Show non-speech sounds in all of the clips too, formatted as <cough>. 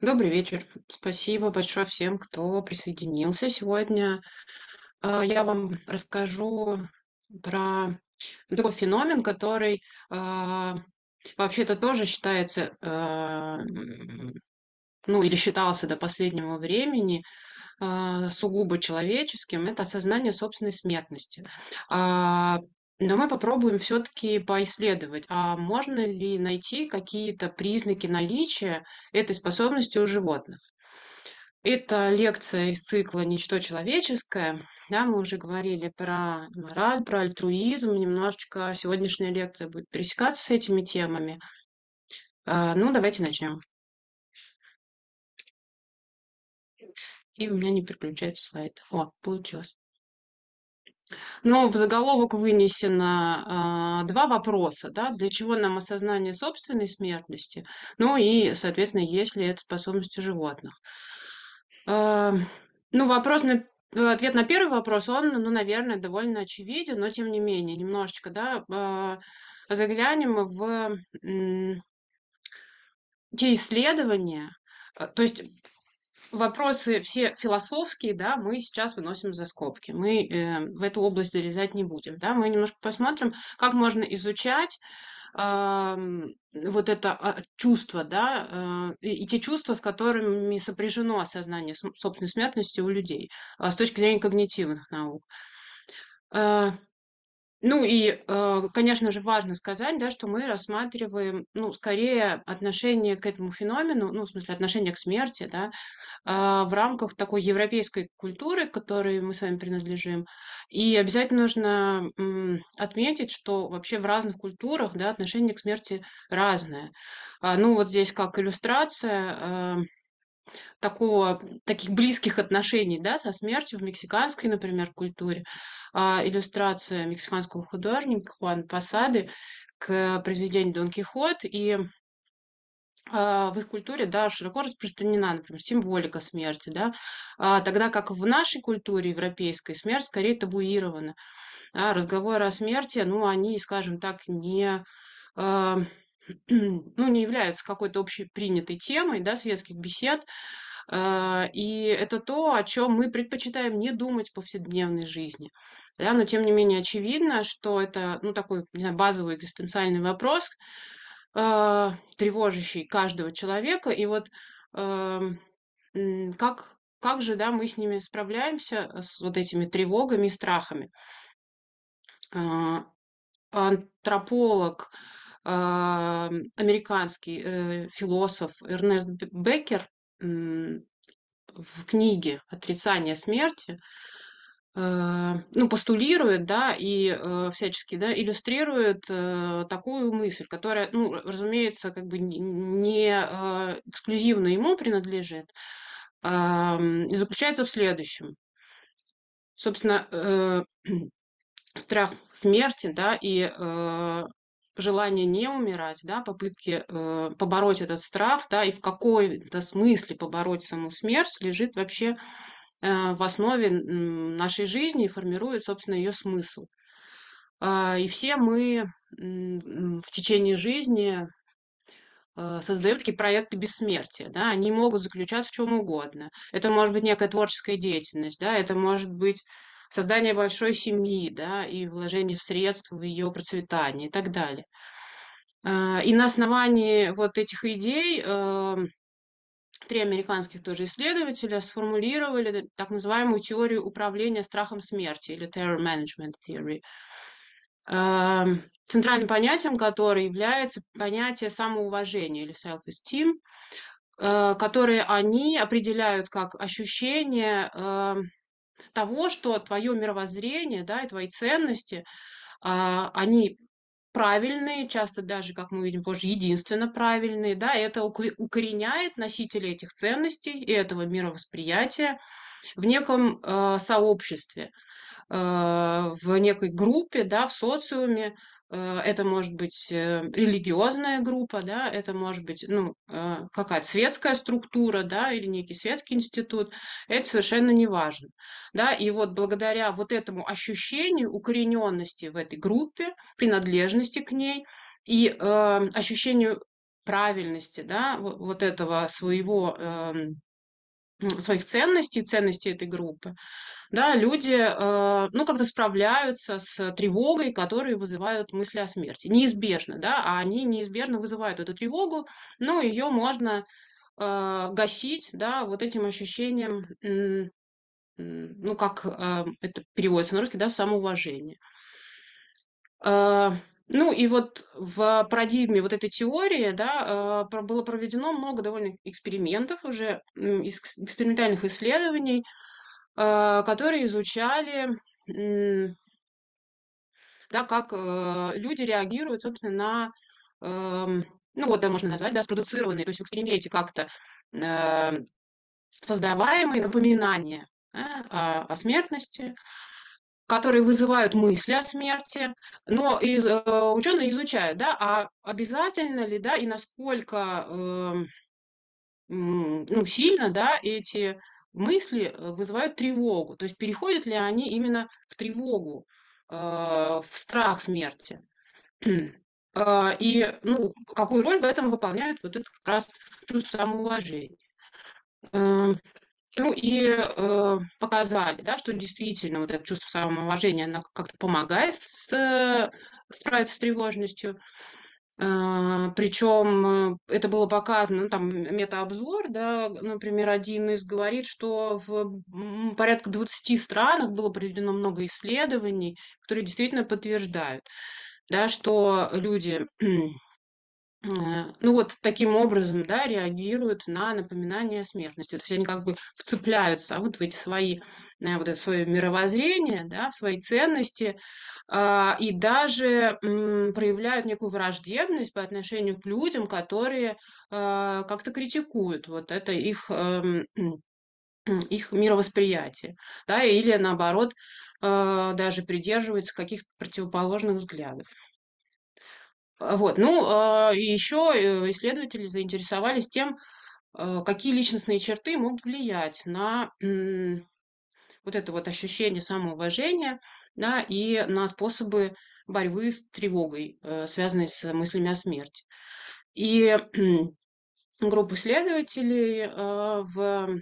Добрый вечер. Спасибо большое всем, кто присоединился сегодня. А, я вам расскажу про такой феномен, который а, вообще-то тоже считается, а, ну или считался до последнего времени сугубо человеческим, это осознание собственной смертности. Но мы попробуем все-таки поисследовать, а можно ли найти какие-то признаки наличия этой способности у животных. Это лекция из цикла «Ничто человеческое». Да, мы уже говорили про мораль, про альтруизм. Немножечко сегодняшняя лекция будет пересекаться с этими темами. А, ну, давайте начнем. И у меня не переключается слайд. О, получилось. Ну, в заголовок вынесено э, два вопроса, да, для чего нам осознание собственной смертности, ну и, соответственно, есть ли это способности животных. Э, ну, вопрос на э, Ответ на первый вопрос, он, ну, наверное, довольно очевиден, но тем не менее, немножечко, да, э, заглянем в э, те исследования, то есть вопросы все философские, да, мы сейчас выносим за скобки. Мы э, в эту область залезать не будем, да. Мы немножко посмотрим, как можно изучать э, вот это а, чувство, да, э, и те чувства, с которыми сопряжено осознание собственной смертности у людей э, с точки зрения когнитивных наук. Э, ну и, э, конечно же, важно сказать, да, что мы рассматриваем, ну, скорее отношение к этому феномену, ну, в смысле, отношение к смерти, да, а, в рамках такой европейской культуры, которой мы с вами принадлежим. И обязательно нужно отметить, что вообще в разных культурах, да, отношение к смерти разное. А, ну, вот здесь как иллюстрация, э, такого, таких близких отношений да, со смертью в мексиканской, например, культуре. А, иллюстрация мексиканского художника Хуан Пасады к произведению Дон Кихот. И а, в их культуре да, широко распространена, например, символика смерти, да, а, тогда как в нашей культуре европейской смерть скорее табуирована. Да, разговоры о смерти, ну, они, скажем так, не а, <clears throat> ну, не являются какой-то общепринятой темой да, светских бесед. А, и это то, о чем мы предпочитаем не думать в повседневной жизни. Да, но тем не менее очевидно, что это ну, такой не знаю, базовый экзистенциальный вопрос, а, тревожащий каждого человека. И вот а, как, как же да, мы с ними справляемся, э, с вот этими тревогами и страхами. антрополог а, американский э, философ Эрнест Беккер в книге «Отрицание смерти» э, ну, постулирует, да, и э, всячески, да, иллюстрирует такую мысль, которая, ну, разумеется, как бы не эксклюзивно ему принадлежит, а, и заключается в следующем. Собственно, <clears throat> страх смерти, да, и желание не умирать, да, попытки э, побороть этот страх, да, и в какой-то смысле побороть саму смерть лежит вообще э, в основе нашей жизни и формирует, собственно, ее смысл. Э, и все мы э, в течение жизни э, создают такие проекты бессмертия, да, они могут заключаться в чем угодно. Это может быть некая творческая деятельность, да, это может быть создание большой семьи, да, и вложение в средств, в ее процветание и так далее. А, и на основании вот этих идей э, три американских тоже исследователя сформулировали так называемую теорию управления страхом смерти или terror management theory, э, центральным понятием которой является понятие самоуважения или self-esteem, э, которые они определяют как ощущение того, что твое мировоззрение, да, и твои ценности, а, они правильные, часто даже, как мы видим позже, единственно правильные, да, это укореняет носители этих ценностей и этого мировосприятия в неком э, сообществе, э, в некой группе, да, в социуме, Э, это может быть э, религиозная группа, да, это может быть ну, э, какая-то светская структура, да, или некий светский институт, это совершенно не важно. Да, и вот благодаря вот этому ощущению укорененности в этой группе, принадлежности к ней и э, ощущению правильности, да, вот этого своего э, своих ценностей, ценностей этой группы, да, люди, э, ну, как-то справляются с тревогой, которые вызывают мысли о смерти. Неизбежно, да, а они неизбежно вызывают эту тревогу, но ее можно э, гасить, да, вот этим ощущением, э, ну, как э, это переводится на русский, да, самоуважение. Э, ну и вот в парадигме вот этой теории да, э, было проведено много довольно экспериментов уже, экспериментальных исследований, Э, которые изучали, да, как э, люди реагируют, собственно, на, эм, ну вот, да, можно назвать, да, спродуцированные, то есть в эксперименте как-то э, создаваемые напоминания да, о, о смертности, которые вызывают мысли о смерти, но из, ученые изучают, да, а обязательно ли, да, и насколько эм, ну, сильно, да, эти мысли э, вызывают тревогу. То есть переходят ли они именно в тревогу, э, в страх смерти. <clears throat> А, и ну, какую роль в этом выполняет вот это как раз чувство самоуважения. Эм, ну и э, показали, да, что действительно вот это чувство самоуважения, оно как-то помогает с, справиться с тревожностью. А, Причем э, это было показано, ну, там метаобзор, да, например, один из говорит, что в порядка 20 странах было проведено много исследований, которые действительно подтверждают, да, что люди <clears throat> э, ну вот таким образом, да, реагируют на напоминание о смертности. То есть они как бы вцепляются а вот в эти свои, э, вот это свое мировоззрение, да, в свои ценности, а, и даже проявляют некую враждебность по отношению к людям, которые а, как-то критикуют вот это их, эм, <clears throat> их мировосприятие, да, или наоборот а, даже придерживаются каких-то противоположных взглядов. Вот. Ну, и еще э, исследователи заинтересовались тем, какие личностные черты могут влиять на вот это вот ощущение самоуважения, да, и на способы борьбы с тревогой, э, связанной с мыслями о смерти. И <clears throat> группа исследователей э, в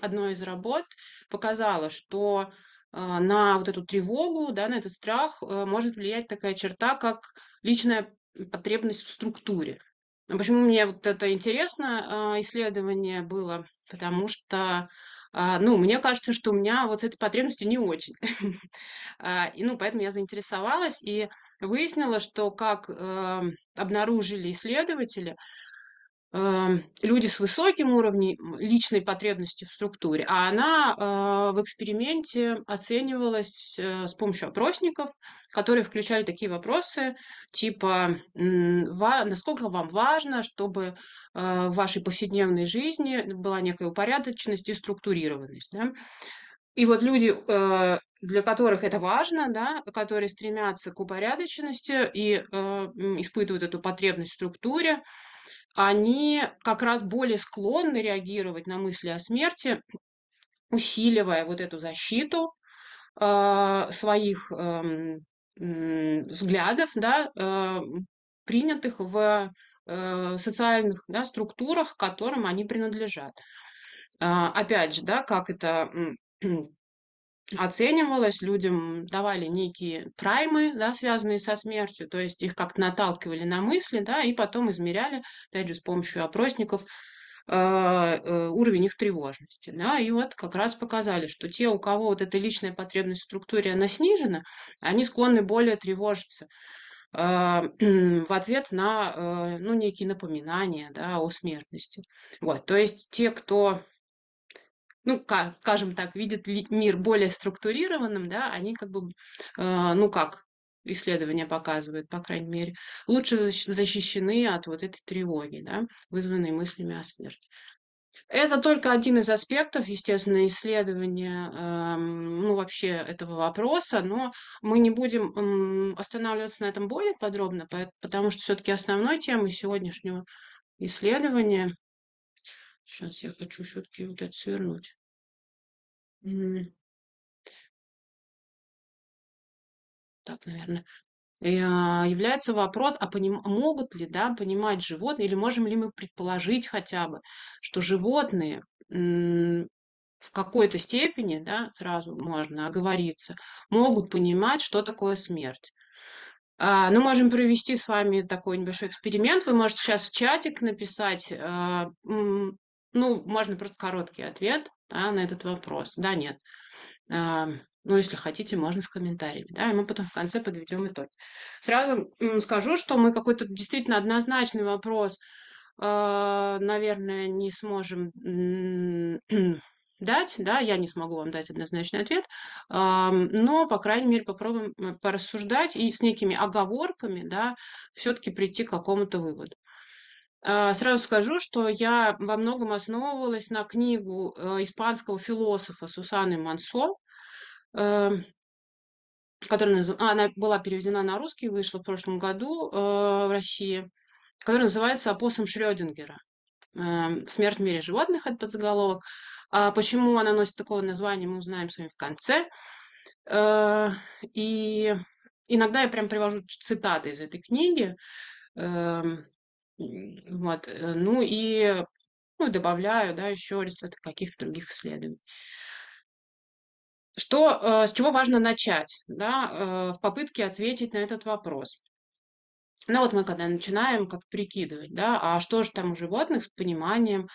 одной из работ показала, что э, на вот эту тревогу, да, на этот страх может влиять такая черта, как личная потребность в структуре. Почему мне вот это интересно исследование было? Потому что а, ну, мне кажется, что у меня вот с этой потребностью не очень. <laughs> А, и, ну, поэтому я заинтересовалась и выяснила, что, как эм, обнаружили исследователи, Эм, люди с высоким уровнем личной потребности в структуре, а она э, в эксперименте оценивалась э, с помощью опросников, которые включали такие вопросы, типа, насколько вам важно, чтобы э, в вашей повседневной жизни была некая упорядоченность и структурированность. Да? И вот люди, для которых это важно, да, которые стремятся к упорядоченности и испытывают эту потребность в структуре, они как раз более склонны реагировать на мысли о смерти, усиливая вот эту защиту э, своих э, взглядов, да, э, принятых в э, социальных да, структурах, к которым они принадлежат. Э, опять же, да, как это оценивалось, людям давали некие праймы, да, связанные со смертью, то есть их как-то наталкивали на мысли, да, и потом измеряли, опять же, с помощью опросников а, э, уровень их тревожности. Да, и вот как раз показали, что те, у кого вот эта личная потребность в структуре, она снижена, они склонны более тревожиться а, <clears throat> в ответ на э, ну, некие напоминания да, о смертности. Вот, то есть те, кто ну, как, скажем так, видят мир более структурированным, да, они как бы, а, ну как, исследования показывают, по крайней мере, лучше защищены от вот этой тревоги, да, вызванной мыслями о смерти. Это только один из аспектов, естественно, исследования эм, ну, вообще этого вопроса, но мы не будем останавливаться на этом более подробно, потому что все-таки основной темой сегодняшнего исследования Сейчас я хочу все-таки вот это свернуть. Так, наверное. Является вопрос, а поним... могут ли да, понимать животные, или можем ли мы предположить хотя бы, что животные в какой-то степени, да, сразу можно оговориться, могут понимать, что такое смерть. А, ну, можем провести с вами такой небольшой эксперимент. Вы можете сейчас в чатик написать, а, ну, можно просто короткий ответ да, на этот вопрос. Да, нет. А, ну, если хотите, можно с комментариями. Да, и мы потом в конце подведем итог. Сразу скажу, что мы какой-то действительно однозначный вопрос, э, наверное, не сможем <clears throat> дать, да, я не смогу вам дать однозначный ответ, но, по крайней мере, попробуем порассуждать и с некими оговорками, да, все-таки прийти к какому-то выводу. А, сразу скажу, что я во многом основывалась на книгу э, испанского философа Сусаны Мансо, э, которая наз... А, она была переведена на русский, вышла в прошлом году э, в России, которая называется «Опоссум Шрёдингера». «Смерть в мире животных» — это подзаголовок. А почему она носит такое название, мы узнаем с вами в конце. И иногда я прям привожу цитаты из этой книги. Вот. Э, ну и ну, добавляю да, еще результаты каких-то других исследований. Что, э, с чего важно начать да, э, в попытке ответить на этот вопрос? Ну вот мы когда начинаем как прикидывать, да, а что же там у животных с пониманием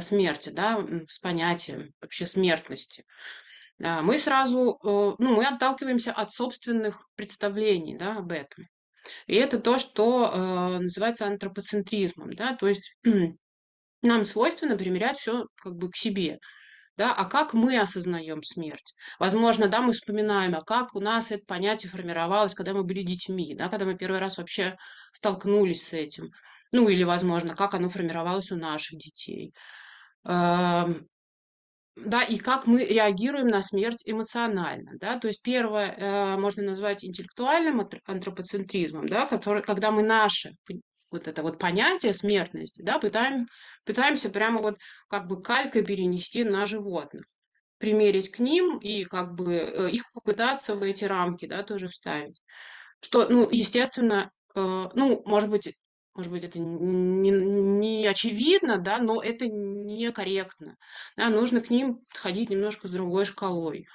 смерти, да, с понятием вообще смертности. А мы сразу, ну, мы отталкиваемся от собственных представлений, да, об этом. И это то, что э, называется антропоцентризмом, да, то есть <clears throat> нам свойственно примерять все как бы к себе. Да, а как мы осознаем смерть? Возможно, да, мы вспоминаем, а как у нас это понятие формировалось, когда мы были детьми, да, когда мы первый раз вообще столкнулись с этим. Ну, или, возможно, как оно формировалось у наших детей. Эм, да, и как мы реагируем на смерть эмоционально, да, то есть первое э, можно назвать интеллектуальным антропоцентризмом, да, который, когда мы наши вот это вот понятие смертности, да, пытаем, пытаемся прямо вот как бы калькой перенести на животных, примерить к ним и как бы э, их попытаться в эти рамки, да, тоже вставить. Что, ну, естественно, э, ну, может быть, может быть, это не, не очевидно, да, но это некорректно. Да, нужно к ним подходить немножко с другой шкалой.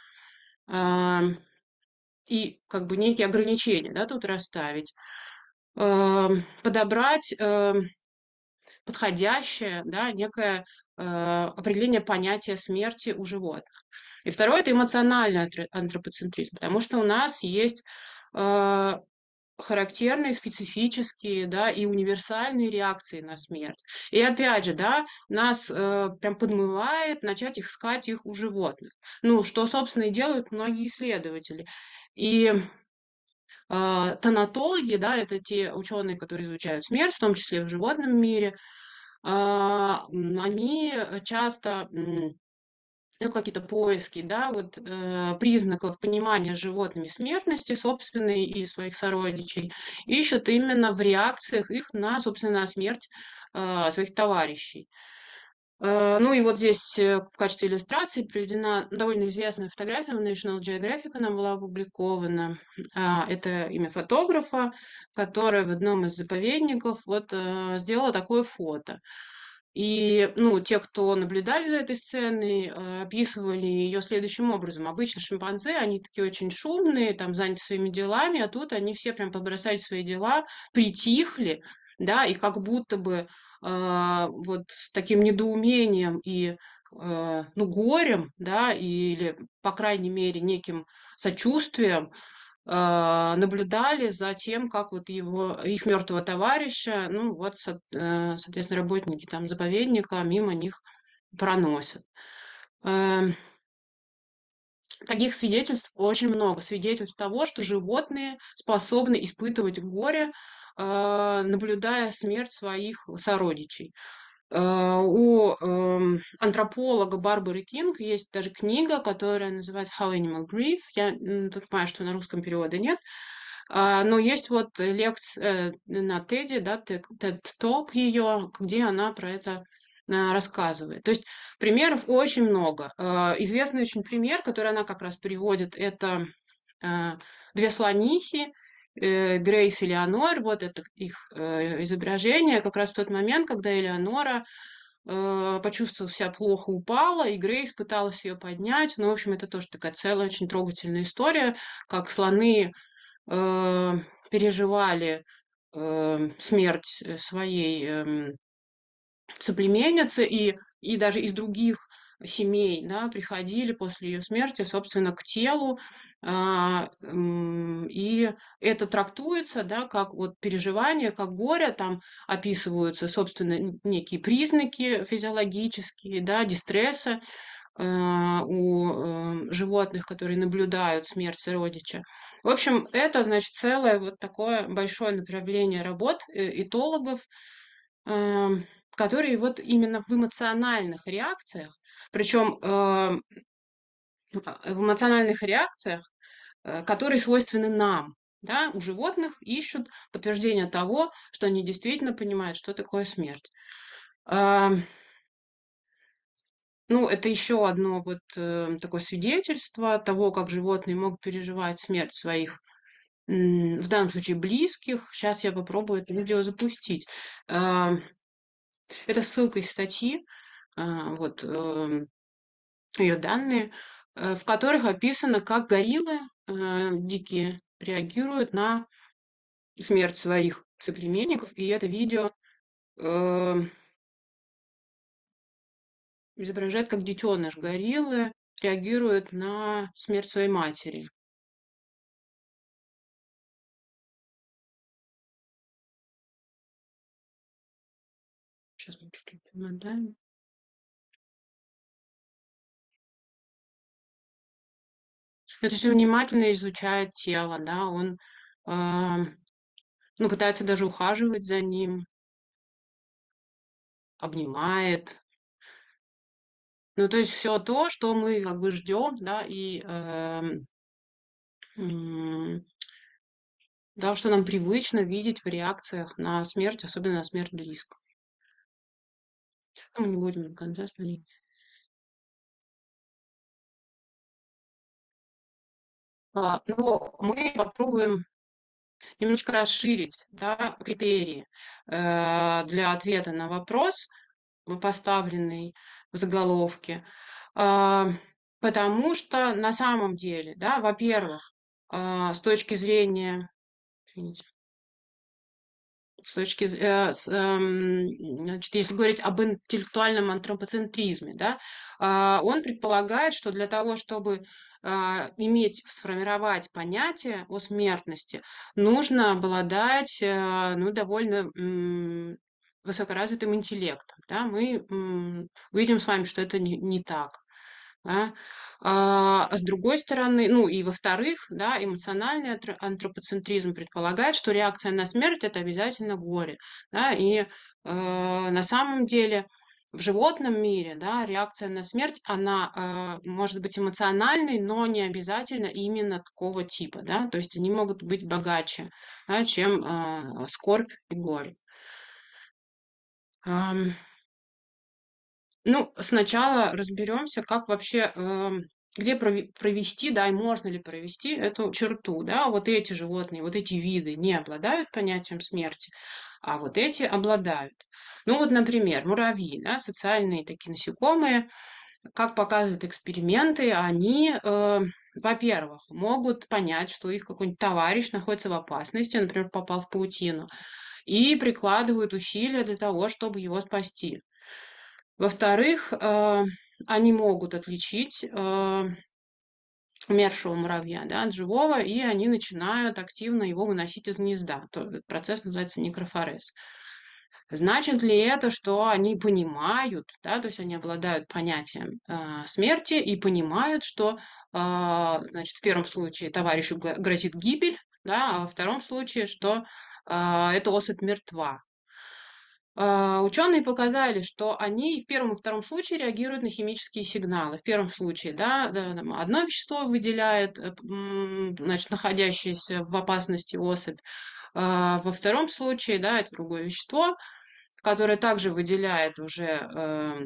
И как бы некие ограничения да, тут расставить. Подобрать подходящее, да, некое а, определение понятия смерти у животных. И второе – это эмоциональный антропоцентризм, потому что у нас есть а, характерные, специфические, да, и универсальные реакции на смерть. И опять же, да, нас э, прям подмывает начать их искать их у животных. Ну, что, собственно, и делают многие исследователи. И э, тонатологи, да, это те ученые, которые изучают смерть, в том числе в животном мире, э, они часто ну, какие-то поиски, да, вот э, признаков понимания животными смертности собственной и своих сородичей, ищут именно в реакциях их на, собственно, на смерть э, своих товарищей. Э, ну и вот здесь э, в качестве иллюстрации приведена довольно известная фотография в National Geographic, она была опубликована. А, это имя фотографа, которая в одном из заповедников вот э, сделала такое фото. И, ну, те, кто наблюдали за этой сценой, э, описывали ее следующим образом. Обычно шимпанзе, они такие очень шумные, там, заняты своими делами, а тут они все прям побросали свои дела, притихли, да, и как будто бы э, вот с таким недоумением и, э, ну, горем, да, или, по крайней мере, неким сочувствием а, наблюдали за тем, как вот его, их мертвого товарища, ну вот, э, соответственно, работники там заповедника мимо них проносят. Эм, таких свидетельств очень много. Свидетельств того, что животные способны испытывать горе, а, наблюдая смерть своих сородичей. А, у эм, антрополога Барбары Кинг есть даже книга, которая называется How Animal Grief. Я тут понимаю, что на русском перевода нет. А, но есть вот лекция э, на Теди, да, TED Talk ее, где она про это а, рассказывает. То есть примеров очень много. Известный очень пример, который она как раз приводит, это две слонихи, Э, Грейс и Элеонор, вот это их э, изображение, как раз в тот момент, когда Элеонора э, почувствовала себя плохо, упала, и Грейс пыталась ее поднять. Ну, в общем, это тоже такая целая, очень трогательная история, как слоны переживали смерть своей э, соплеменницы, и, и даже из других семей да, приходили после ее смерти, собственно, к телу. А, и это трактуется да, как вот переживание, как горе. Там описываются, собственно, некие признаки физиологические, да, дистресса а, у эм, животных, которые наблюдают смерть родича. В общем, это, значит, целое вот такое большое направление работ э, этологов, Эм, которые вот именно в эмоциональных реакциях, причем эм, а, в эмоциональных реакциях, э, которые свойственны нам. Да, у животных ищут подтверждение того, что они действительно понимают, что такое смерть. Эм, ну, это еще одно вот э, такое свидетельство того, как животные могут переживать смерть своих в данном случае близких. Сейчас я попробую это видео запустить. Это ссылка из статьи, а, вот эм, ее данные, э, в которых описано, как гориллы э, дикие реагируют на смерть своих соплеменников. И это видео эм, изображает, как детеныш гориллы реагирует на смерть своей матери. Это, Если внимательно изучает тело, да, он э, ну, пытается даже ухаживать за ним, обнимает. Ну, то есть все то, что мы как бы ждем, да, и э, э, да, что нам привычно видеть в реакциях на смерть, особенно на смерть близких. Мы не будем до конца следить. А, но ну, мы попробуем немножко расширить да, критерии э, для ответа на вопрос, э, поставленный в заголовке. Э, потому что на самом деле, да, во-первых, э, с точки зрения извините, с точки э, эм, значит, если говорить об интеллектуальном антропоцентризме, да, а, он предполагает, что для того, чтобы а, иметь, сформировать понятие о смертности, нужно обладать э, ну, довольно высокоразвитым интеллектом. Да? Мы видим с вами, что это не, не так. Да? А, с другой стороны, ну и во-вторых, да, эмоциональный антропоцентризм предполагает, что реакция на смерть это обязательно горе. Да? И э, на самом деле в животном мире да, реакция на смерть, она э, может быть эмоциональной, но не обязательно именно такого типа. Да? То есть они могут быть богаче, да, чем э, скорбь и горе. Um... Ну, сначала разберемся, как вообще, эм, где провести, да, и можно ли провести эту черту, да, вот эти животные, вот эти виды не обладают понятием смерти, а вот эти обладают. Ну вот, например, муравьи, да, социальные такие насекомые, как показывают эксперименты, они, э, во-первых, могут понять, что их какой-нибудь товарищ находится в опасности, например, попал в паутину, и прикладывают усилия для того, чтобы его спасти. Во-вторых, э, они могут отличить э, умершего муравья да, от живого, и они начинают активно его выносить из гнезда. процесс называется некрофорез. Значит ли это, что они понимают, да, то есть они обладают понятием э, смерти и понимают, что э, значит, в первом случае товарищу грозит гибель, да, а во втором случае, что э, эта особь мертва. А, ученые показали, что они в первом и втором случае реагируют на химические сигналы. В первом случае да, одно вещество выделяет э, значит, находящееся в опасности особь. А, во втором случае да, это другое вещество, которое также выделяет уже э,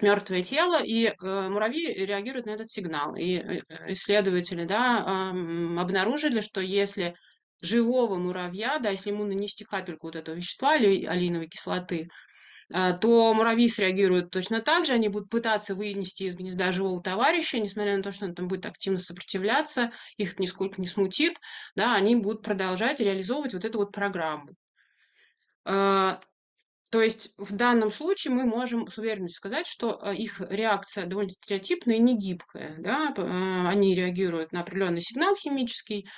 мертвое тело, и э, муравьи реагируют на этот сигнал. И э, исследователи да, э, обнаружили, что если живого муравья, да, если ему нанести капельку вот этого вещества, или алиновой кислоты, а, то муравьи среагируют точно так же, они будут пытаться вынести из гнезда живого товарища, несмотря на то, что он там будет активно сопротивляться, их это нисколько не смутит, да, они будут продолжать реализовывать вот эту вот программу. А, то есть в данном случае мы можем с уверенностью сказать, что а, их реакция довольно стереотипная и негибкая. Да? Они реагируют на определенный сигнал химический,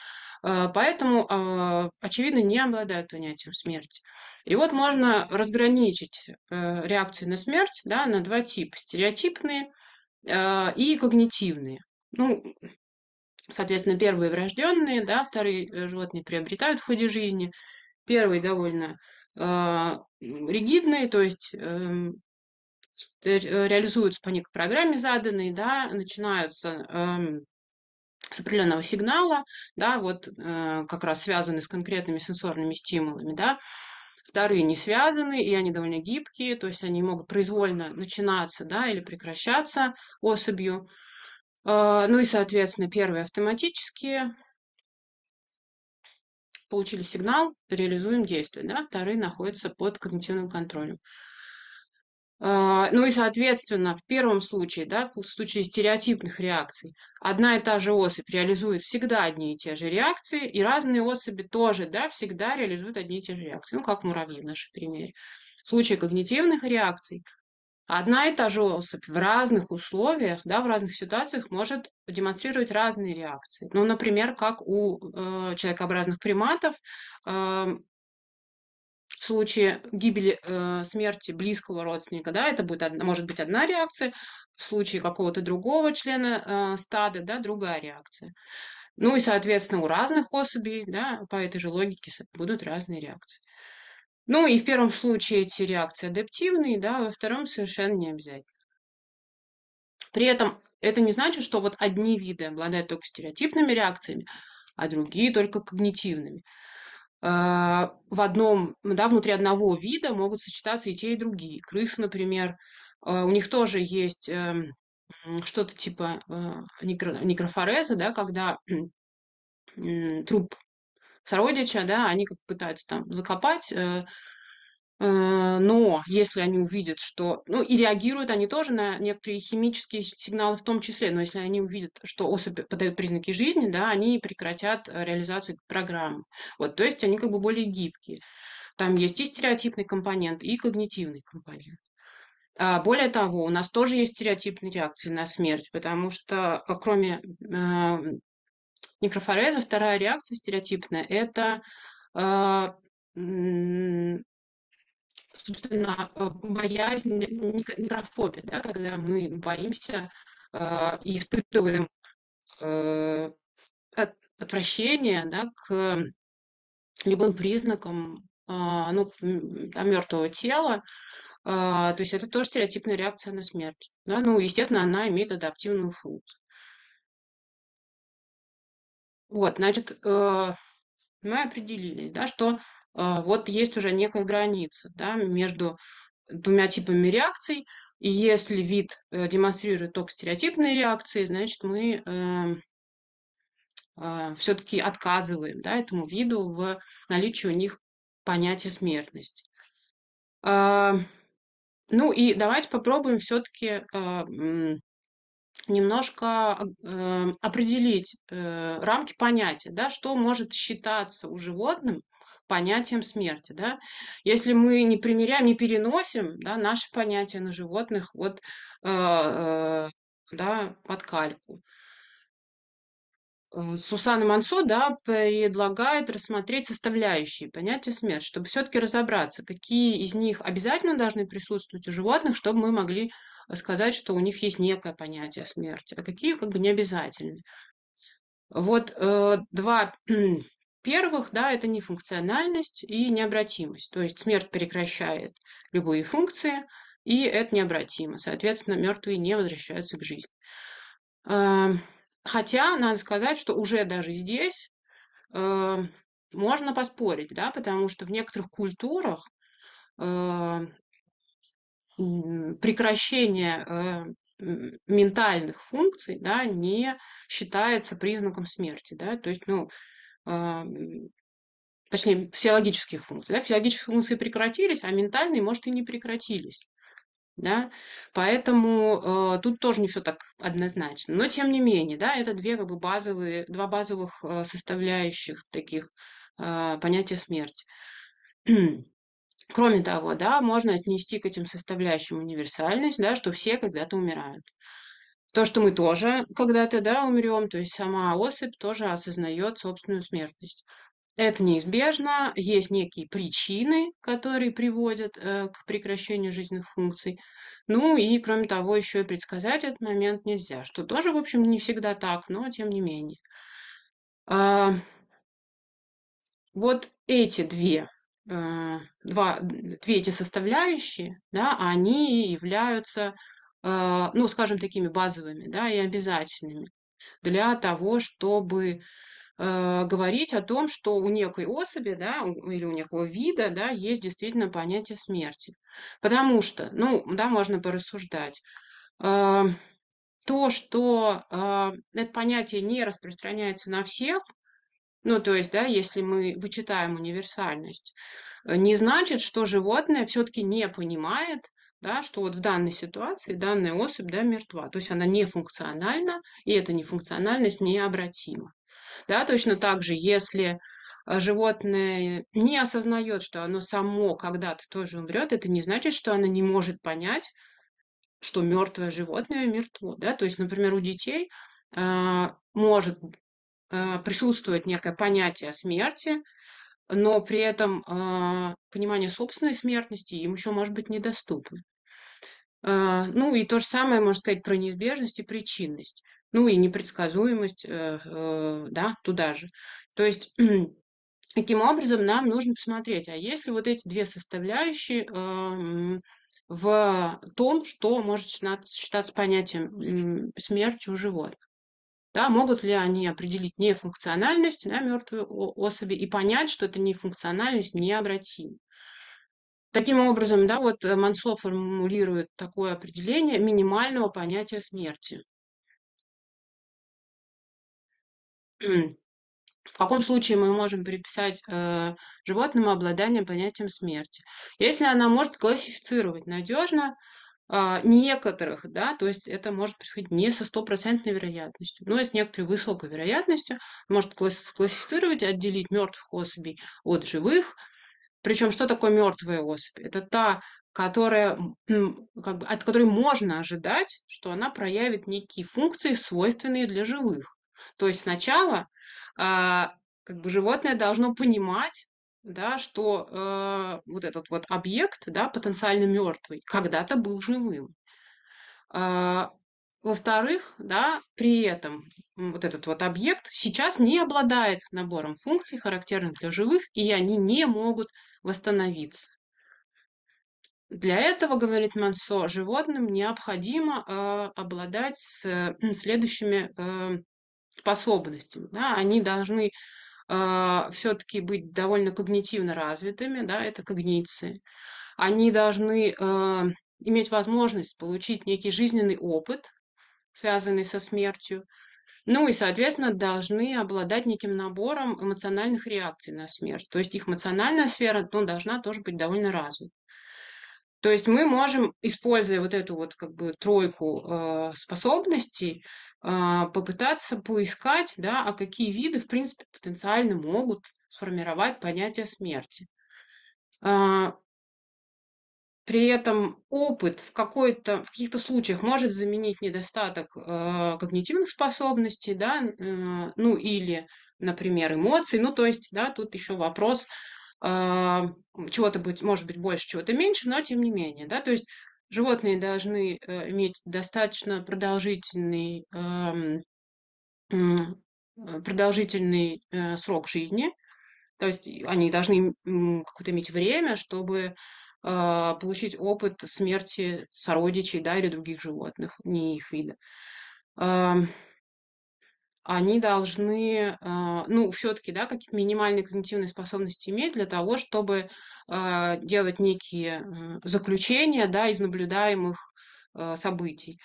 Э, поэтому, э, очевидно, не обладают понятием смерть. И вот можно разграничить э, реакции на смерть да, на два типа. Стереотипные и когнитивные. Ну, соответственно, первые врожденные, да, вторые животные приобретают в ходе жизни. Первый довольно ригидные, то есть эм, э, реализуются по некой программе заданной, да, начинаются эм, с определенного сигнала, да, вот э, как раз связаны с конкретными сенсорными стимулами, да, вторые не связаны, и они довольно гибкие, то есть они могут произвольно начинаться, да, или прекращаться особью. Э, ну и, соответственно, первые автоматические, получили сигнал, реализуем действие, да, вторые находятся под когнитивным контролем. А, ну и, соответственно, в первом случае, да, в случае стереотипных реакций, одна и та же особь реализует всегда одни и те же реакции, и разные особи тоже, да, всегда реализуют одни и те же реакции. Ну, как муравьи в нашем примере. В случае когнитивных реакций одна и та же особь в разных условиях, да, в разных ситуациях может демонстрировать разные реакции. Ну, например, как у э, человекообразных приматов э, в случае гибели, э, смерти близкого родственника, да, это будет, может быть одна реакция, в случае какого-то другого члена э, стада, да, другая реакция. Ну и, соответственно, у разных особей, да, по этой же логике будут разные реакции. Ну и в первом случае эти реакции адаптивные, да, во втором совершенно не обязательно. При этом это не значит, что вот одни виды обладают только стереотипными реакциями, а другие только когнитивными. Э, в одном, да, внутри одного вида могут сочетаться и те, и другие. Крысы, например, э, у них тоже есть эм, что-то типа э, некро, некрофореза, да, когда <clears throat> труп сородича, да, они как пытаются там закопать, Э, но если они увидят, что... Ну, и реагируют они тоже на некоторые химические сигналы в том числе, но если они увидят, что особи подают признаки жизни, да, они прекратят э, реализацию программы. Вот, то есть они как бы более гибкие. Там есть и стереотипный компонент, и когнитивный компонент. А более того, у нас тоже есть стереотипные реакции на смерть, потому что э, кроме э, некрофореза, вторая реакция стереотипная – это э, собственно, э, боязнь ну, некрофобия, да, когда мы боимся э, и испытываем э, от, отвращение да, к любым признакам э, ну, да, мертвого тела. Э, то есть это тоже стереотипная реакция на смерть. Да? Ну, естественно, она имеет адаптивную функцию. Вот, значит, э, мы определились, да, что а, вот есть уже некая граница да, между двумя типами реакций. И если вид э, демонстрирует только стереотипные реакции, значит, мы эм, а, все-таки отказываем да, этому виду в наличии у них понятия смертности. А, ну и давайте попробуем все-таки немножко э, определить э, рамки понятия, да, что может считаться у животных понятием смерти. Да? Если мы не примеряем, не переносим да, наши понятия на животных вот, э, э, да, под кальку. Э, Сусана Мансо да, предлагает рассмотреть составляющие понятия смерти, чтобы все-таки разобраться, какие из них обязательно должны присутствовать у животных, чтобы мы могли сказать, что у них есть некое понятие смерти, а какие как бы не обязательны. Вот э, два <clears throat> Первых, да, это нефункциональность и необратимость. То есть смерть прекращает любые функции, и это необратимо. Соответственно, мертвые не возвращаются к жизни. Эм, хотя, надо сказать, что уже даже здесь эм, можно поспорить, да, потому что в некоторых культурах эм, прекращение э, ментальных функций да, не считается признаком смерти. Да? То есть, ну, а, точнее, физиологических функций. Да? Физиологические функции прекратились, а ментальные, может, и не прекратились. Да? Поэтому э, тут тоже не все так однозначно. Но тем не менее, да, это две как бы базовые, два базовых э, составляющих таких э, понятия смерти. <clears throat> Кроме того, да, можно отнести к этим составляющим универсальность, да, что все когда-то умирают. То, что мы тоже когда-то да, умрем, то есть сама особь тоже осознает собственную смертность. Это неизбежно, есть некие причины, которые приводят э, к прекращению жизненных функций. Ну и, кроме того, еще и предсказать этот момент нельзя, что тоже, в общем, не всегда так, но тем не менее. А, вот эти две, э, два, две эти составляющие, да, они являются а, ну, скажем, такими базовыми, да, и обязательными для того, чтобы а, говорить о том, что у некой особи, да, или у некого вида, да, есть действительно понятие смерти. Потому что, ну, да, можно порассуждать. А, то, что это понятие не распространяется на всех, ну, то есть, да, если мы вычитаем универсальность, не значит, что животное все-таки не понимает да, что вот в данной ситуации данная особь да, мертва, то есть она не функциональна, и эта нефункциональность необратима. Да, точно так же, если э, животное не осознает, что оно само когда-то тоже умрет, это не значит, что оно не может понять, что мертвое животное мертво. Да? То есть, например, у детей э, может э, присутствовать некое понятие о смерти, но при этом э, понимание собственной смертности им еще может быть недоступно. А, ну и то же самое можно сказать про неизбежность и причинность. Ну и непредсказуемость, э, э, да, туда же. То есть <clears throat> таким образом нам нужно посмотреть, а есть ли вот эти две составляющие в том, что может считаться понятием смерти у животных. Да, могут ли они определить нефункциональность на да, мертвой особи и понять, что эта нефункциональность необратима. Таким образом, да, вот э, Мансо формулирует такое определение минимального понятия смерти. <clears throat> В каком случае мы можем приписать э, животному обладание понятием смерти? Если она может классифицировать надежно э, некоторых, да, то есть это может происходить не со стопроцентной вероятностью, но с некоторой высокой вероятностью может классифицировать, отделить мертвых особей от живых, причем что такое мертвая особь? Это та, которая, как бы, от которой можно ожидать, что она проявит некие функции, свойственные для живых. То есть сначала а, как бы животное должно понимать, да, что э, вот этот вот объект, да, потенциально мертвый, когда-то был живым. А, во-вторых, да, при этом вот этот вот объект сейчас не обладает набором функций, характерных для живых, и они не могут восстановиться. Для этого, говорит Мансо, животным необходимо э, обладать с, э, <clears throat> следующими э, способностями. Да? Они должны э, все-таки быть довольно когнитивно развитыми, да, это когниции. Они должны э, иметь возможность получить некий жизненный опыт, связанный со смертью. Ну и, соответственно, должны обладать неким набором эмоциональных реакций на смерть. То есть их эмоциональная сфера ну, должна тоже быть довольно развита. То есть мы можем, используя вот эту вот как бы тройку э, способностей, э, попытаться поискать, да, а какие виды, в принципе, потенциально могут сформировать понятие смерти. Э, при этом опыт в, какой-то, в каких-то случаях может заменить недостаток э, когнитивных способностей, да, э, ну или, например, эмоций. Ну, то есть, да, тут еще вопрос, э, чего-то быть, может быть больше, чего-то меньше, но тем не менее, да, то есть животные должны э, иметь достаточно продолжительный, э, э, продолжительный э, срок жизни, то есть они должны э, какое-то иметь время, чтобы а, получить опыт смерти сородичей да, или других животных, не их вида. А, они должны, а, ну, все-таки, да, какие-то минимальные когнитивные способности иметь для того, чтобы делать некие заключения, да, из наблюдаемых событий.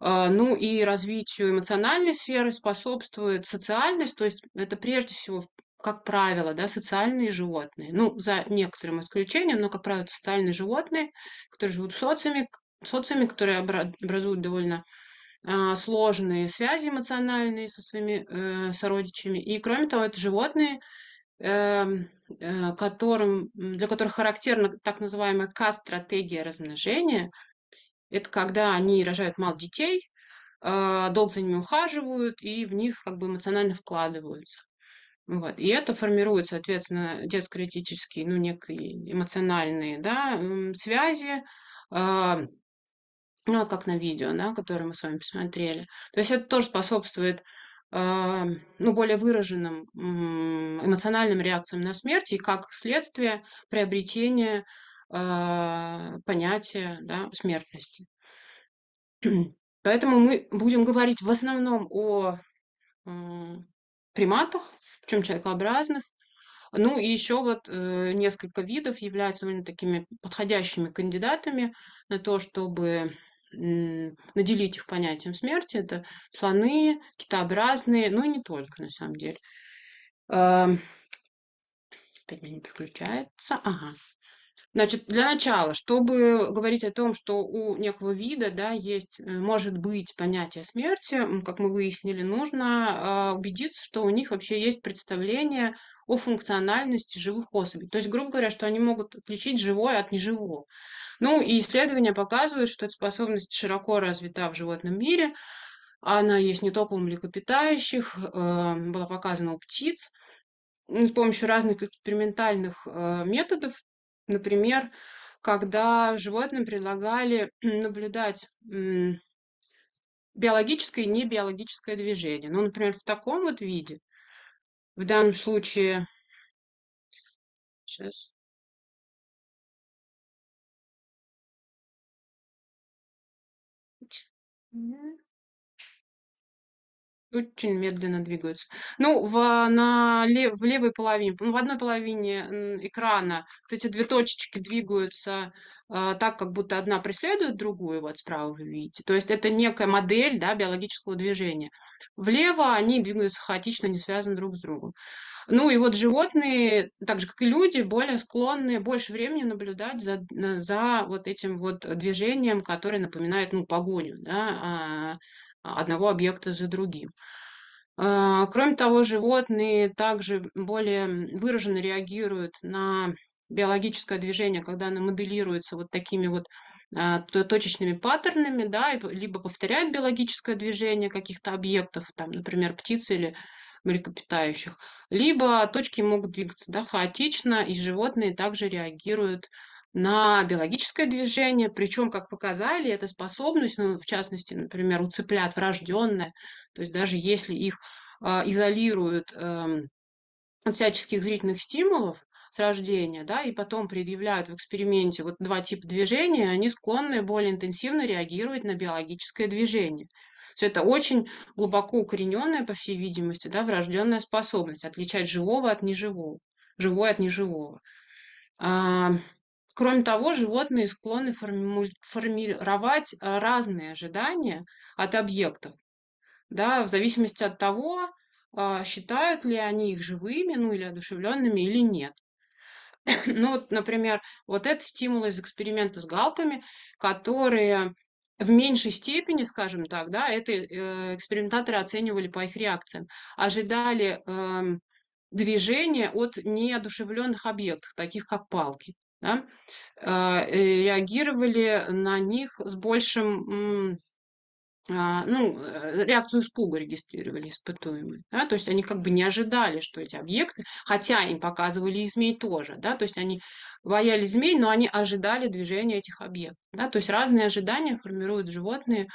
Ну и развитию эмоциональной сферы способствует социальность, то есть это прежде всего как правило, да, социальные животные. Ну, за некоторым исключением, но, как правило, социальные животные, которые живут в социуме, социуме которые образуют довольно а, сложные связи эмоциональные со своими э, сородичами. И кроме того, это животные, э, э, которым, для которых характерна так называемая К-стратегия размножения. Это когда они рожают мало детей, э, долго за ними ухаживают и в них как бы эмоционально вкладываются. Вот. И это формирует, соответственно, детско-критические, ну, некие эмоциональные да, связи, а, ну, вот как на видео, да, которое мы с вами посмотрели. То есть это тоже способствует а, ну, более выраженным эмоциональным реакциям на смерть и как следствие приобретения а, понятия да, смертности. Поэтому мы будем говорить в основном о приматах, причем человекообразных. Ну и еще вот э, несколько видов являются ну, именно такими подходящими кандидатами на то, чтобы наделить их понятием смерти. Это слоны, китообразные, ну и не только на самом деле. Эм, опять меня не переключается. Ага. Значит, для начала, чтобы говорить о том, что у некого вида да, есть, э, может быть, понятие смерти, как мы выяснили, нужно а, убедиться, что у них вообще есть представление о функциональности живых особей. То есть, грубо говоря, что они могут отличить живое от неживого. Ну и исследования показывают, что эта способность широко развита в животном мире. Она есть не только у млекопитающих, э, была показана у птиц. С помощью разных экспериментальных э, методов Например, когда животным предлагали <clears throat> наблюдать биологическое и небиологическое движение. Ну, например, в таком вот виде, в данном случае, сейчас, очень медленно двигаются. Ну, в, на, лев, в левой половине, ну, в одной половине экрана, вот эти две точечки двигаются а, так, как будто одна преследует другую, вот справа вы видите. То есть это некая модель да, биологического движения. Влево они двигаются хаотично, не связаны друг с другом. Ну и вот животные, так же как и люди, более склонны больше времени наблюдать за, за вот этим вот движением, которое напоминает ну, погоню, да, а, а, одного объекта за другим. А, кроме того, животные также более выраженно реагируют на биологическое движение, когда оно моделируется вот такими вот а, точечными паттернами, да, либо повторяют биологическое движение каких-то объектов, там, например, птицы или млекопитающих, либо точки могут двигаться да, хаотично, и животные также реагируют на биологическое движение, причем, как показали, эта способность, ну, в частности, например, у цыплят врожденная, то есть даже если их э, изолируют э, от всяческих зрительных стимулов с рождения, да, и потом предъявляют в эксперименте вот два типа движения, они склонны более интенсивно реагировать на биологическое движение. То есть это очень глубоко укорененная, по всей видимости, да, врожденная способность отличать живого от неживого, живое от неживого. А, Кроме того, животные склонны формировать э, разные ожидания от объектов, да, в зависимости от того, э, считают ли они их живыми, ну или одушевленными, или нет. <coughs> Ну вот, например, вот это стимул из эксперимента с галками, которые в меньшей степени, скажем так, да, это э, экспериментаторы оценивали по их реакциям, ожидали э, движения от неодушевленных объектов, таких как палки да, э, реагировали на них с большим а, ну, э, реакцию испуга регистрировали испытуемые. Да? То есть они как бы не ожидали, что эти объекты, хотя им показывали и змей тоже, да, то есть они боялись змей, но они ожидали движения этих объектов. Да? То есть разные ожидания формируют животные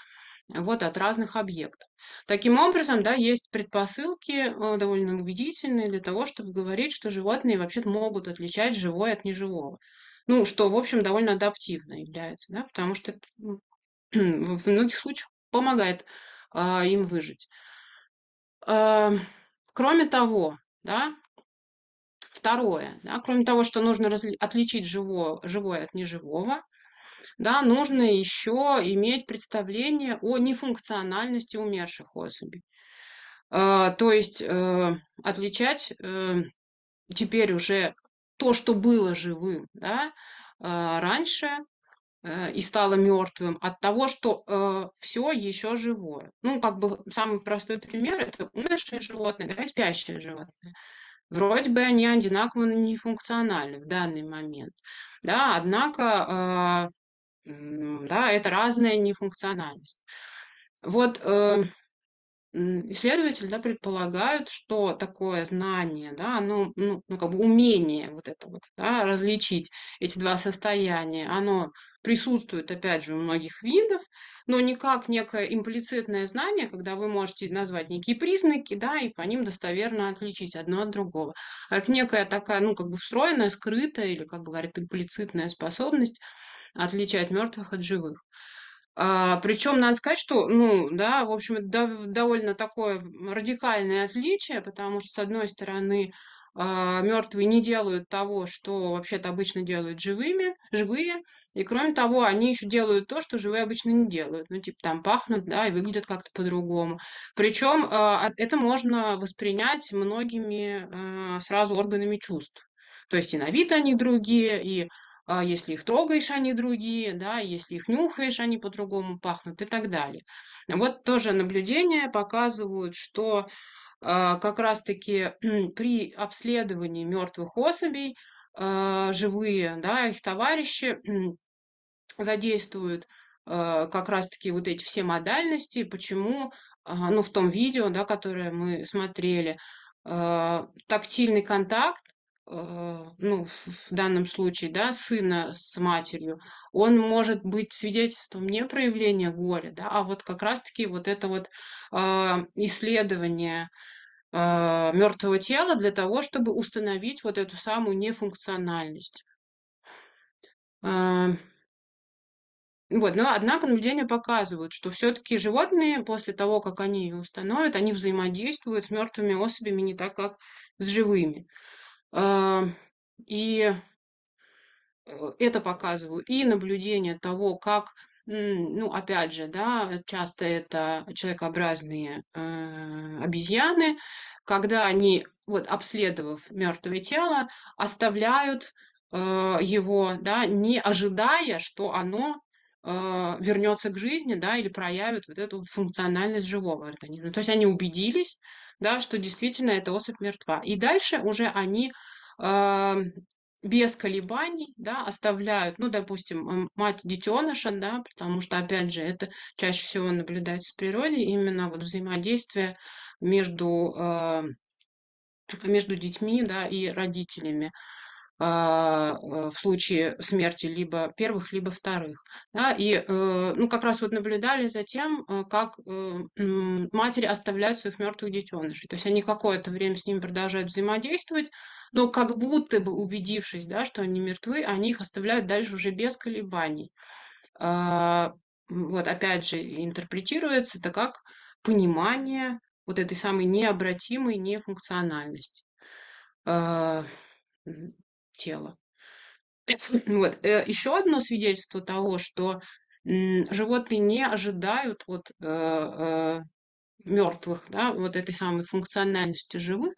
э, вот, от разных объектов. Таким образом, да, есть предпосылки довольно убедительные для того, чтобы говорить, что животные вообще могут отличать живое от неживого. Ну, что, в общем, довольно адаптивно является, да, потому что это, ну, <clears throat> в многих случаях помогает а, им выжить. А, кроме того, да, второе, да, кроме того, что нужно разли- отличить живо, живое от неживого, да, нужно еще иметь представление о нефункциональности умерших особей. А, то есть э, отличать э, теперь уже то, что было живым да, э, раньше э, и стало мертвым, от того, что э, все еще живое. Ну, как бы самый простой пример – это умершие животные да, и спящие животные. Вроде бы они одинаково нефункциональны в данный момент. Да, однако да, это разная нефункциональность. Вот исследователи да, предполагают, что такое знание, да, оно, ну, ну, как бы умение вот это вот, да, различить эти два состояния, оно присутствует, опять же, у многих видов, но не как некое имплицитное знание, когда вы можете назвать некие признаки, да, и по ним достоверно отличить одно от другого, а как некая такая, ну, как бы встроенная, скрытая или, как говорят имплицитная способность отличать мертвых от живых. А, причем надо сказать, что, ну, да, в общем, это довольно такое радикальное отличие, потому что, с одной стороны, а, мертвые не делают того, что вообще-то обычно делают живыми, живые, и кроме того, они еще делают то, что живые обычно не делают. Ну, типа там пахнут, да, и выглядят как-то по-другому. Причем а, это можно воспринять многими сразу органами чувств. То есть и на вид они другие, и а, если их трогаешь, они другие, да, если их нюхаешь, они по-другому пахнут и так далее. Вот тоже наблюдения показывают, что а, как раз-таки <clears throat> при обследовании мертвых особей а, живые, да, их товарищи задействуют как раз-таки вот эти все модальности, почему, ну, в том видео, да, которое мы смотрели, тактильный контакт, Э, ну, в данном случае, да, сына с матерью, он может быть свидетельством не проявления горя, да, а вот как раз-таки вот это вот а, исследование а, мертвого тела для того, чтобы установить вот эту самую нефункциональность. Вот, но однако наблюдения показывают, что все-таки животные после того, как они ее установят, они взаимодействуют с мертвыми особями не так, как с живыми. А, и э, это показываю. И наблюдение того, как, ну, опять же, да, часто это человекообразные э, обезьяны, когда они, вот, обследовав мертвое тело, оставляют э, его, да, не ожидая, что оно вернется к жизни, да, или проявит вот эту функциональность живого организма. То есть они убедились, да, что действительно эта особь мертва. И дальше уже они э, без колебаний, да, оставляют, ну, допустим, мать детеныша, да, потому что, опять же, это чаще всего наблюдается в природе, именно вот взаимодействие между, э, между детьми, да, и родителями. А, э, в случае смерти либо первых, либо вторых. Да, и э, ну, как раз вот наблюдали за тем, э, как матери оставляют своих мертвых детенышей. То есть они какое-то время с ними продолжают взаимодействовать, но как будто бы убедившись, да, что они мертвы, они их оставляют дальше уже без колебаний. А, вот опять же интерпретируется это как понимание вот этой самой необратимой нефункциональности а, тела. <laughs> Вот. Э, Еще одно свидетельство того, что животные не ожидают от э, э, мертвых, да, вот этой самой функциональности живых,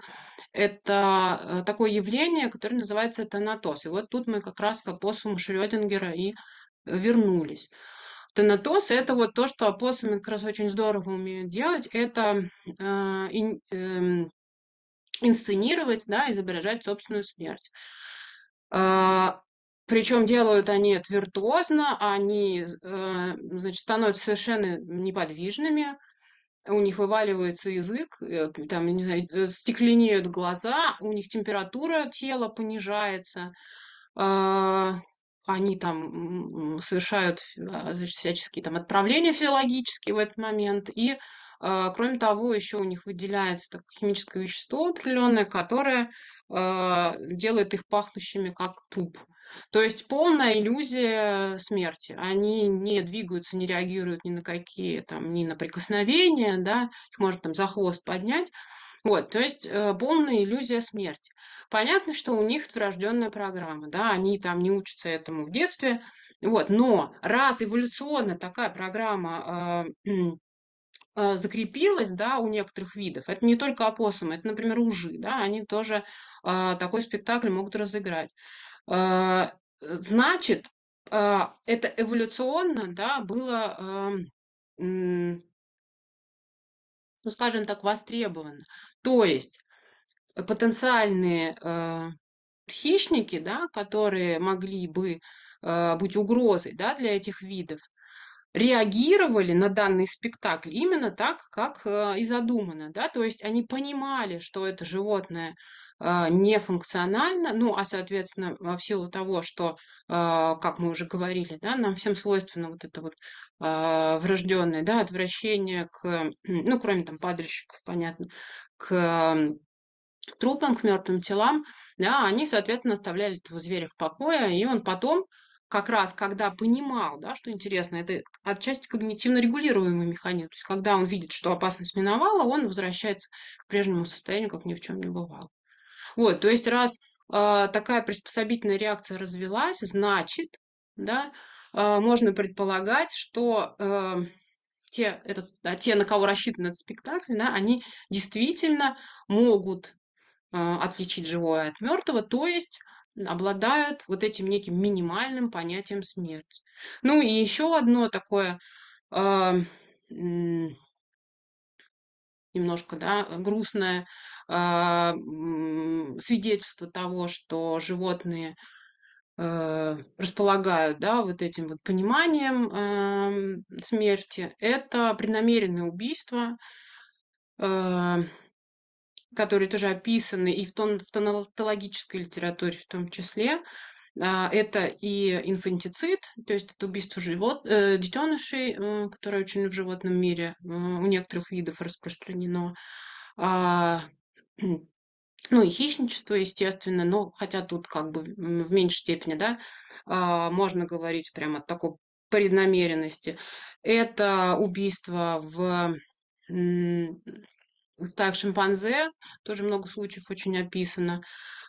это такое явление, которое называется тонатос. И вот тут мы как раз к опоссуму Шрёдингера и вернулись. Тонатос – это вот то, что опоссумы как раз очень здорово умеют делать. Это эм, инсценировать, да, изображать собственную смерть. А, Причем делают они это виртуозно, они э, значит, становятся совершенно неподвижными, у них вываливается язык, э, там, не знаю, э, стекленеют глаза, у них температура тела понижается, а, они там совершают а, значит, всяческие там отправления физиологические в этот момент, и а, кроме того, еще у них выделяется такое химическое вещество определенное, которое а, делает их пахнущими как труп. То есть полная иллюзия смерти. Они не двигаются, не реагируют ни на какие там, ни на прикосновения, да, их можно там за хвост поднять. Вот, то есть э, полная иллюзия смерти. Понятно, что у них врожденная программа, да, они там не учатся этому в детстве, вот, но раз эволюционно такая программа э, Э, закрепилось, да, у некоторых видов. Это не только опоссумы, это, например, ужи, да, они тоже э, такой спектакль могут разыграть. Э, значит, это эволюционно, да, было, ну, скажем так, востребовано. То есть потенциальные хищники, да, которые могли бы быть угрозой да, для этих видов, реагировали на данный спектакль именно так, как э, и задумано. Да? То есть они понимали, что это животное э, нефункционально, ну, а, соответственно, в силу того, что, э, как мы уже говорили, да, нам всем свойственно вот это вот врожденное, да, отвращение к, <clears throat> ну, кроме там падальщиков, понятно, к эм, трупам, к мертвым телам, да, они, соответственно, оставляли этого зверя в покое, и он потом как раз когда понимал, да, что интересно, это отчасти когнитивно регулируемый механизм. То есть, когда он видит, что опасность миновала, он возвращается к прежнему состоянию, как ни в чем не бывало. Вот, то есть, раз э, такая приспособительная реакция развелась, значит, да, э, можно предполагать, что э, те, этот, да, те, на кого рассчитан этот спектакль, да, они действительно могут э, отличить живое от мертвого, то есть обладают вот этим неким минимальным понятием смерти. Ну и еще одно такое э, немножко да, грустное э, свидетельство того, что животные э, располагают да, вот этим вот пониманием э, смерти, это преднамеренное убийство которые тоже описаны и в, тон, в тонологической литературе в том числе, а, это и инфантицид, то есть это убийство живот, э, детенышей, э, которое очень в животном мире э, у некоторых видов распространено. А, <clears throat> ну и хищничество, естественно, но хотя тут как бы в меньшей степени, да, а, можно говорить прямо от такой преднамеренности. Это убийство в так, шимпанзе, тоже много случаев очень описано,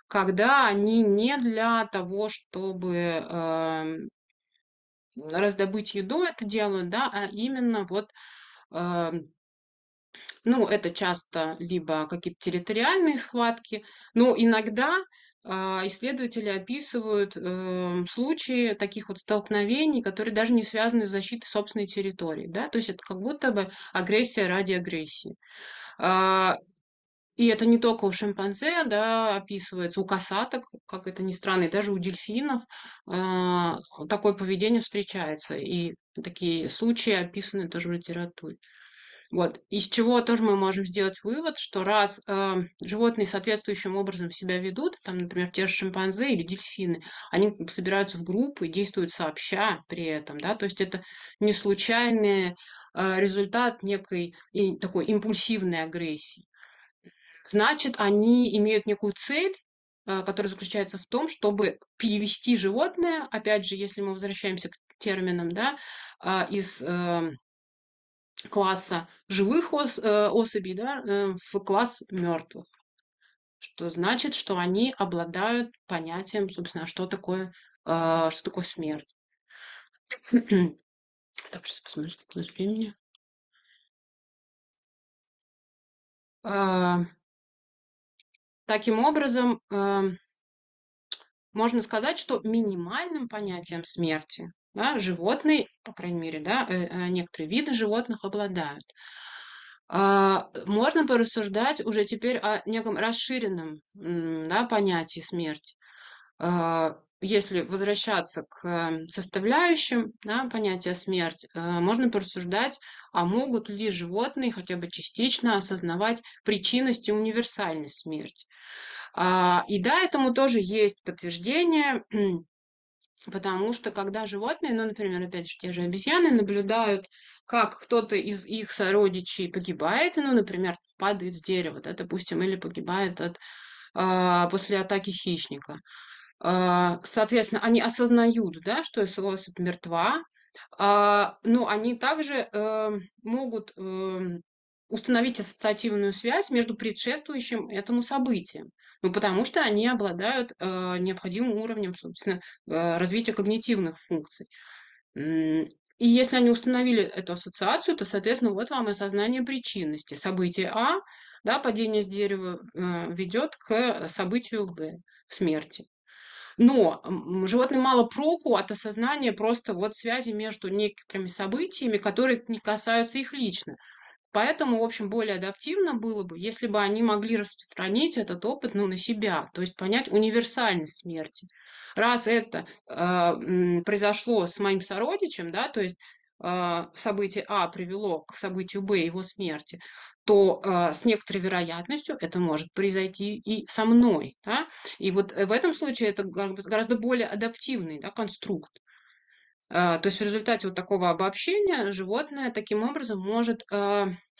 когда они не для того, чтобы э, раздобыть еду это делают, да, а именно вот, э, ну, это часто либо какие-то территориальные схватки, но иногда э, Исследователи описывают э, случаи таких вот столкновений, которые даже не связаны с защитой собственной территории. Да? То есть это как будто бы агрессия ради агрессии. А, и это не только у шимпанзе, да, описывается, у касаток, как это ни странно, и даже у дельфинов э, такое поведение встречается. И такие случаи описаны тоже в литературе. Вот. Из чего тоже мы можем сделать вывод, что раз э, животные соответствующим образом себя ведут, там, например, те же шимпанзе или дельфины, они собираются в группы и действуют сообща при этом, да, то есть это не случайные Э, результат некой такой импульсивной агрессии. Значит, они имеют некую цель, э, которая заключается в том, чтобы перевести животное, опять же, если мы возвращаемся к терминам, да, а, из э, класса живых ос, особей да, в класс мертвых. Что значит, что они обладают понятием, собственно, что такое, что такое смерть. Так, сейчас посмотрю, сколько у нас времени. А, таким образом, а, можно сказать, что минимальным понятием смерти да, животные, по крайней мере, да, э, а, некоторые виды животных обладают. Можно порассуждать уже теперь о неком расширенном да, понятии смерти если возвращаться к эм, составляющим да, понятия смерть, э, можно порассуждать, а могут ли животные хотя бы частично осознавать причинность и универсальность смерти. А, и да, этому тоже есть подтверждение, потому что когда животные, ну, например, опять же, те же обезьяны наблюдают, как кто-то из их сородичей погибает, ну, например, падает с дерева, да, допустим, или погибает от, а, после атаки хищника – а, соответственно, они осознают, да, что СЛОС мертва, а, но ну, они также э, могут эм, установить ассоциативную связь между предшествующим этому событием. Ну, потому что они обладают э, необходимым уровнем, собственно, э, развития когнитивных функций. И если они установили эту ассоциацию, то, соответственно, вот вам и осознание причинности. Событие А, да, падение с дерева ведет к событию Б, смерти. Но животным мало проку от осознания просто вот связи между некоторыми событиями, которые не касаются их лично. Поэтому, в общем, более адаптивно было бы, если бы они могли распространить этот опыт ну, на себя, то есть понять универсальность смерти. Раз это э, произошло с моим сородичем, да, то есть а, событие А привело к событию Б, его смерти, то а, с некоторой вероятностью это может произойти и со мной. Да? И вот э, в этом случае это гораздо более адаптивный да, конструкт. А, то есть в результате вот такого обобщения животное таким образом может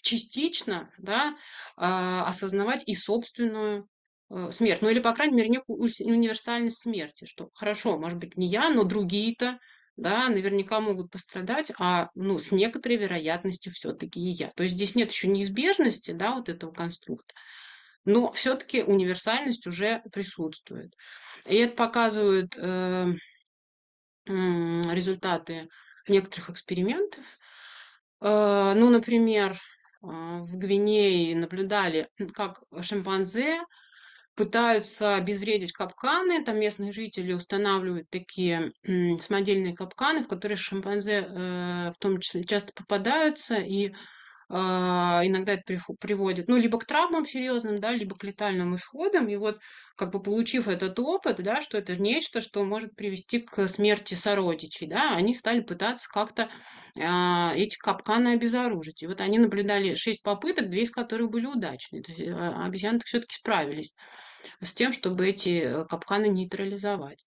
частично да, осознавать и собственную э, смерть, ну или, по крайней мере, некую универсальность смерти, что хорошо, может быть, не я, но другие-то да, наверняка могут пострадать, а ну, с некоторой вероятностью все-таки и я. То есть здесь нет еще неизбежности да, вот этого конструкта, но все-таки универсальность уже присутствует. И это показывают э, результаты некоторых экспериментов. Э, ну, например, э, в Гвинее наблюдали, как шимпанзе пытаются обезвредить капканы. Там местные жители устанавливают такие самодельные капканы, в которые шимпанзе э, в том числе часто попадаются. И а, иногда это приводит, ну, либо к травмам серьезным, да, либо к летальным исходам, и вот, как бы получив этот опыт, да, что это нечто, что может привести к смерти сородичей, да, они стали пытаться как-то а, эти капканы обезоружить. И вот они наблюдали шесть попыток, две из которых были удачные, то есть а, обезьяны все-таки справились с тем, чтобы эти э, капканы нейтрализовать.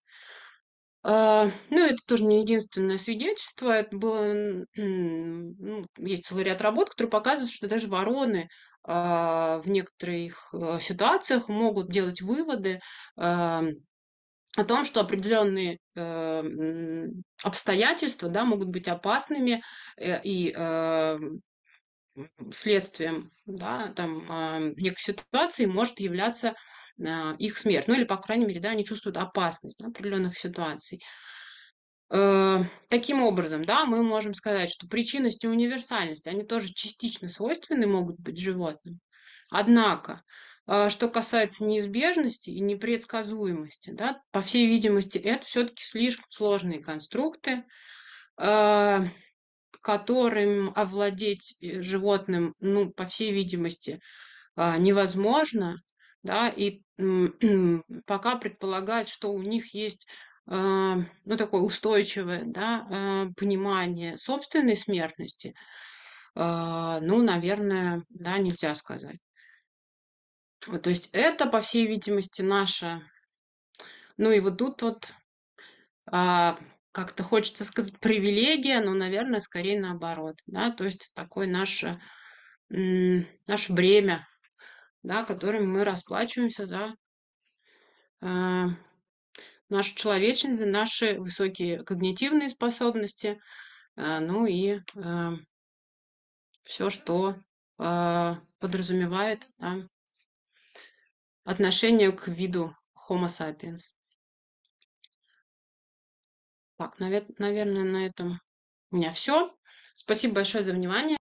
А, ну, это тоже не единственное свидетельство. Это было, ну, есть целый ряд работ, которые показывают, что даже вороны а, в некоторых э, ситуациях могут делать выводы а, о том, что определенные э, обстоятельства да, могут быть опасными э, и а, следствием да, там, а, некой ситуации может являться а, их смерть. Ну или, по крайней мере, да, они чувствуют опасность да, определенных ситуаций. Э, таким образом, да, мы можем сказать, что причинность и универсальность, они тоже частично свойственны могут быть животным. Однако, э, что касается неизбежности и непредсказуемости, да, по всей видимости, это все-таки слишком сложные конструкты, э, которым овладеть животным, ну, по всей видимости, невозможно, да, и <clears throat> пока предполагают, что у них есть а, ну, такое устойчивое да, а, понимание собственной смертности, а, ну, наверное, да, нельзя сказать. то есть это, по всей видимости, наша... Ну и вот тут вот как-то хочется сказать привилегия, но, наверное, скорее наоборот. Да? То есть такое наше, наше бремя, да, которыми мы расплачиваемся за э, нашу человечность, за наши высокие когнитивные способности, э, ну и э, все, что э, подразумевает да, отношение к виду Homo sapiens. Так, навер наверное, на этом у меня все. Спасибо большое за внимание.